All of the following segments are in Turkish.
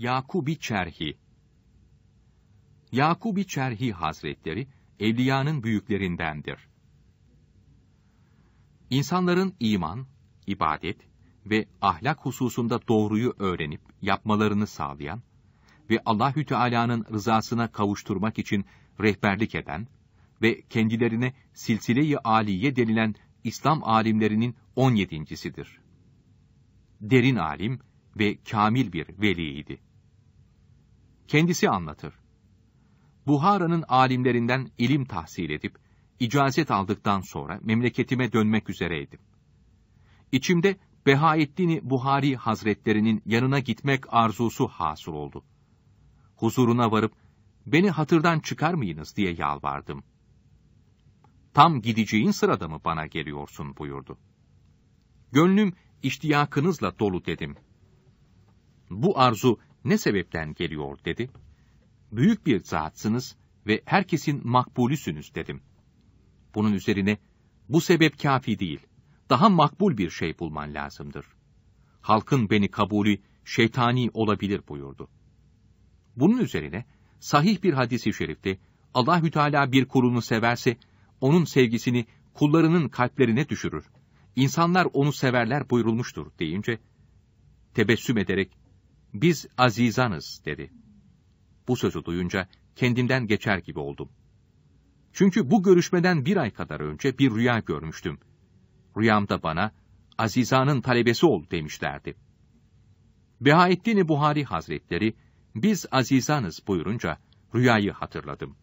Yakubi Çerhi Yakubi Çerhi Hazretleri, evliyanın büyüklerindendir. İnsanların iman, ibadet ve ahlak hususunda doğruyu öğrenip yapmalarını sağlayan ve Allahü Teala'nın rızasına kavuşturmak için rehberlik eden ve kendilerine silsile-i aliye denilen İslam alimlerinin 17.sidir. Derin alim ve kamil bir veliydi kendisi anlatır. Buhara'nın alimlerinden ilim tahsil edip, icazet aldıktan sonra memleketime dönmek üzereydim. İçimde Behaettin Buhari Hazretlerinin yanına gitmek arzusu hasıl oldu. Huzuruna varıp, beni hatırdan çıkarmayınız diye yalvardım. Tam gideceğin sırada mı bana geliyorsun buyurdu. Gönlüm iştiyakınızla dolu dedim. Bu arzu ne sebepten geliyor dedi. Büyük bir zatsınız ve herkesin makbulüsünüz dedim. Bunun üzerine bu sebep kafi değil, daha makbul bir şey bulman lazımdır. Halkın beni kabulü şeytani olabilir buyurdu. Bunun üzerine sahih bir hadisi şerifte Allahü Teala bir kulunu severse onun sevgisini kullarının kalplerine düşürür. İnsanlar onu severler buyurulmuştur deyince tebessüm ederek biz azizanız dedi. Bu sözü duyunca kendimden geçer gibi oldum. Çünkü bu görüşmeden bir ay kadar önce bir rüya görmüştüm. Rüyamda bana Aziza'nın talebesi ol demişlerdi. Behaettin Buhari Hazretleri biz azizanız buyurunca rüyayı hatırladım.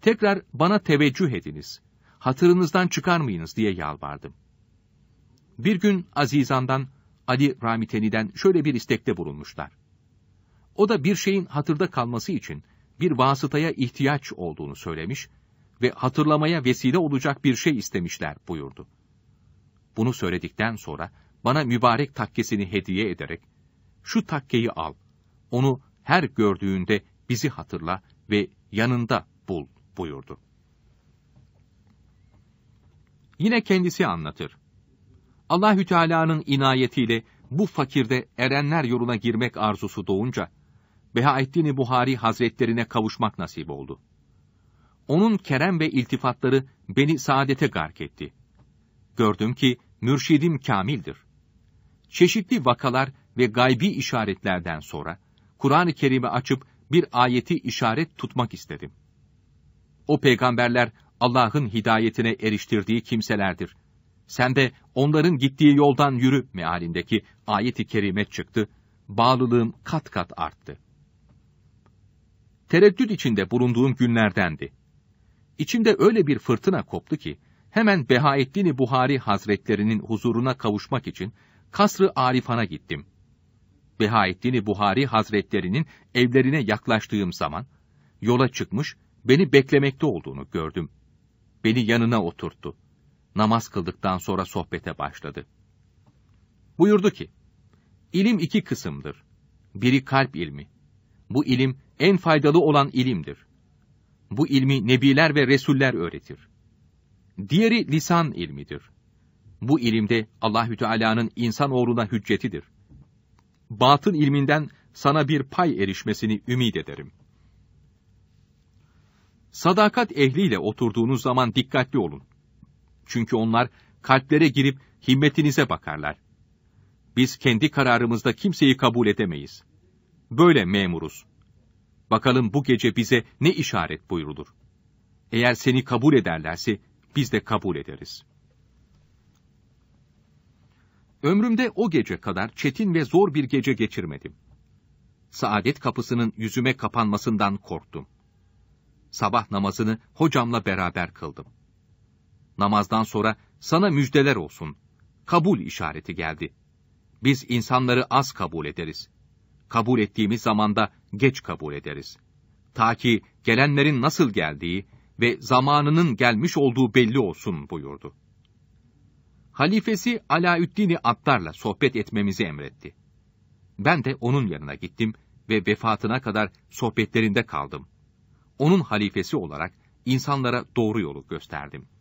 Tekrar bana teveccüh ediniz, hatırınızdan çıkarmayınız diye yalvardım. Bir gün Azizandan Ali Ramiteni'den şöyle bir istekte bulunmuşlar. O da bir şeyin hatırda kalması için bir vasıtaya ihtiyaç olduğunu söylemiş ve hatırlamaya vesile olacak bir şey istemişler buyurdu. Bunu söyledikten sonra bana mübarek takkesini hediye ederek, şu takkeyi al, onu her gördüğünde bizi hatırla ve yanında bul buyurdu. Yine kendisi anlatır. Allahü Teala'nın inayetiyle bu fakirde erenler yoluna girmek arzusu doğunca Behaettin Buhari Hazretlerine kavuşmak nasip oldu. Onun kerem ve iltifatları beni saadete gark etti. Gördüm ki mürşidim kamildir. Çeşitli vakalar ve gaybi işaretlerden sonra Kur'an-ı Kerim'i açıp bir ayeti işaret tutmak istedim. O peygamberler Allah'ın hidayetine eriştirdiği kimselerdir.'' sen de onların gittiği yoldan yürü mealindeki ayet-i kerime çıktı, bağlılığım kat kat arttı. Tereddüt içinde bulunduğum günlerdendi. İçimde öyle bir fırtına koptu ki, hemen Behaettin-i Buhari Hazretlerinin huzuruna kavuşmak için Kasr-ı Arifan'a gittim. Behaettin-i Buhari Hazretlerinin evlerine yaklaştığım zaman, yola çıkmış, beni beklemekte olduğunu gördüm. Beni yanına oturttu namaz kıldıktan sonra sohbete başladı. Buyurdu ki, ilim iki kısımdır. Biri kalp ilmi. Bu ilim en faydalı olan ilimdir. Bu ilmi nebiler ve resuller öğretir. Diğeri lisan ilmidir. Bu ilimde Allahü Teala'nın insan oğluna hüccetidir. Batın ilminden sana bir pay erişmesini ümit ederim. Sadakat ehliyle oturduğunuz zaman dikkatli olun. Çünkü onlar kalplere girip himmetinize bakarlar. Biz kendi kararımızda kimseyi kabul edemeyiz. Böyle memuruz. Bakalım bu gece bize ne işaret buyurulur? Eğer seni kabul ederlerse biz de kabul ederiz. Ömrümde o gece kadar çetin ve zor bir gece geçirmedim. Saadet kapısının yüzüme kapanmasından korktum. Sabah namazını hocamla beraber kıldım. Namazdan sonra sana müjdeler olsun. Kabul işareti geldi. Biz insanları az kabul ederiz. Kabul ettiğimiz zamanda geç kabul ederiz. Ta ki gelenlerin nasıl geldiği ve zamanının gelmiş olduğu belli olsun buyurdu. Halifesi Alaüddin-i Attar'la sohbet etmemizi emretti. Ben de onun yanına gittim ve vefatına kadar sohbetlerinde kaldım. Onun halifesi olarak insanlara doğru yolu gösterdim.''